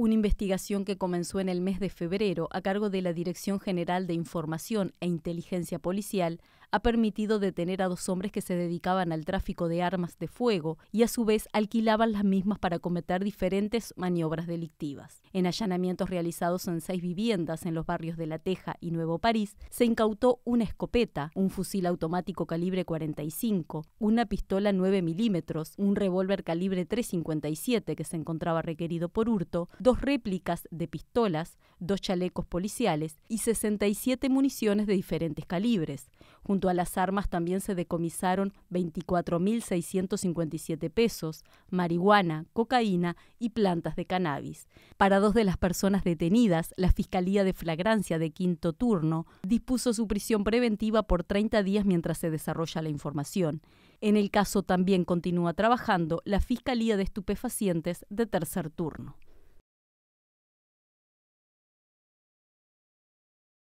Una investigación que comenzó en el mes de febrero a cargo de la Dirección General de Información e Inteligencia Policial ha permitido detener a dos hombres que se dedicaban al tráfico de armas de fuego y a su vez alquilaban las mismas para cometer diferentes maniobras delictivas. En allanamientos realizados en seis viviendas en los barrios de La Teja y Nuevo París, se incautó una escopeta, un fusil automático calibre 45, una pistola 9 milímetros, un revólver calibre 357 que se encontraba requerido por hurto, dos réplicas de pistolas, dos chalecos policiales y 67 municiones de diferentes calibres, junto a las armas también se decomisaron 24.657 pesos, marihuana, cocaína y plantas de cannabis. Para dos de las personas detenidas, la Fiscalía de Flagrancia de Quinto Turno dispuso su prisión preventiva por 30 días mientras se desarrolla la información. En el caso también continúa trabajando la Fiscalía de Estupefacientes de Tercer Turno.